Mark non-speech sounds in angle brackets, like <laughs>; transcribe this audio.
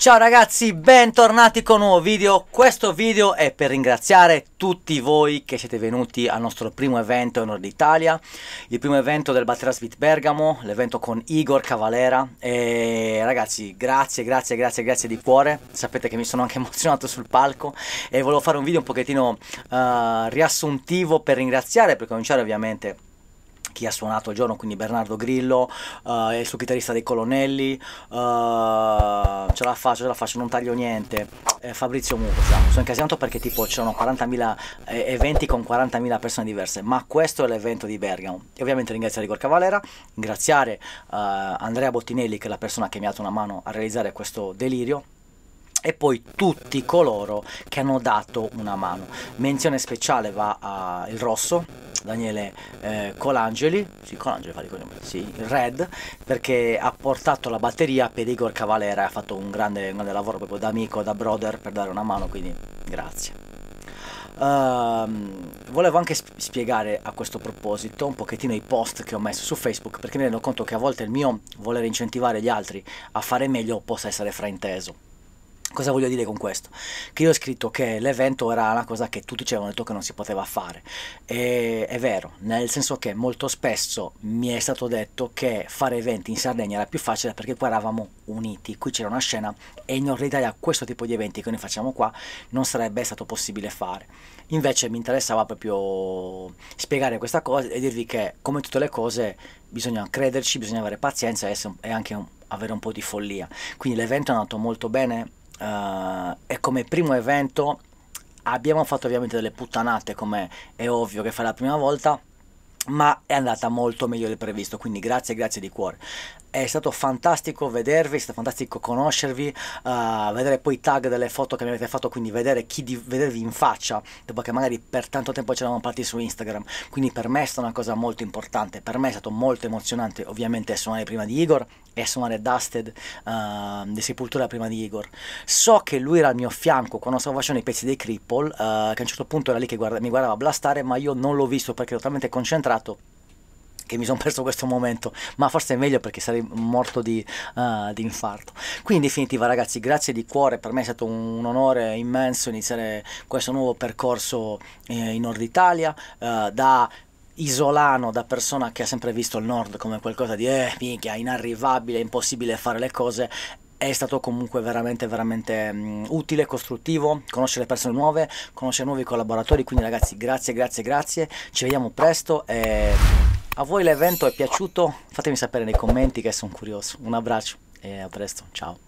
Ciao ragazzi, bentornati con un nuovo video. Questo video è per ringraziare tutti voi che siete venuti al nostro primo evento in Nord Italia, il primo evento del Batterasvit Bergamo, l'evento con Igor Cavalera. E ragazzi, grazie, grazie, grazie, grazie di cuore. Sapete che mi sono anche <laughs> emozionato sul palco e volevo fare un video un pochettino uh, riassuntivo per ringraziare, per cominciare ovviamente chi ha suonato il giorno, quindi Bernardo Grillo, uh, il suo chitarrista dei Colonnelli, uh, ce la faccio, ce la faccio, non taglio niente, eh, Fabrizio Murza. Sono incasinato perché tipo c'erano 40.000 eh, eventi con 40.000 persone diverse, ma questo è l'evento di Bergamo. E ovviamente ringraziare Igor Cavalera, ringraziare uh, Andrea Bottinelli che è la persona che mi ha dato una mano a realizzare questo delirio e poi tutti coloro che hanno dato una mano. Menzione speciale va a Il Rosso, Daniele eh, Colangeli, sì, Colangeli fa il cognome, sì, Red, perché ha portato la batteria per Igor Cavalera, e ha fatto un grande, un grande lavoro proprio da amico, da brother per dare una mano, quindi grazie. Uh, volevo anche spiegare a questo proposito un pochettino i post che ho messo su Facebook perché mi rendo conto che a volte il mio voler incentivare gli altri a fare meglio possa essere frainteso Cosa voglio dire con questo? Che io ho scritto che l'evento era una cosa che tutti ci avevano detto che non si poteva fare. E è vero, nel senso che molto spesso mi è stato detto che fare eventi in Sardegna era più facile perché qua eravamo uniti, qui c'era una scena e in Nord Italia questo tipo di eventi che noi facciamo qua non sarebbe stato possibile fare. Invece mi interessava proprio spiegare questa cosa e dirvi che come tutte le cose bisogna crederci, bisogna avere pazienza e, anche un, avere un po' di follia. Quindi l'evento è andato molto bene uh, e come primo evento abbiamo fatto ovviamente delle puttanate come è ovvio che fa la prima volta ma è andata molto meglio del previsto quindi grazie grazie di cuore è stato fantastico vedervi, è stato fantastico conoscervi, uh, vedere poi i tag delle foto che mi avete fatto, quindi vedere chi di, vedervi in faccia, dopo che magari per tanto tempo ci eravamo parlati su Instagram, quindi per me è stata una cosa molto importante, per me è stato molto emozionante ovviamente suonare prima di Igor e suonare Dusted uh, di Sepultura prima di Igor. So che lui era al mio fianco quando stavo facendo i pezzi dei Cripple, uh, che a un certo punto era lì che guarda, mi guardava blastare, ma io non l'ho visto perché ero talmente concentrato che mi sono perso questo momento, ma forse è meglio perché sarei morto di, uh, di, infarto. Quindi in definitiva ragazzi, grazie di cuore, per me è stato un, un onore immenso iniziare questo nuovo percorso eh, in Nord Italia, uh, da isolano da persona che ha sempre visto il nord come qualcosa di eh, minchia, inarrivabile, impossibile fare le cose è stato comunque veramente veramente mm, utile, costruttivo, conoscere persone nuove, conoscere nuovi collaboratori, quindi ragazzi grazie, grazie, grazie, ci vediamo presto e a voi l'evento è piaciuto? Fatemi sapere nei commenti che sono curioso. Un abbraccio e a presto, ciao.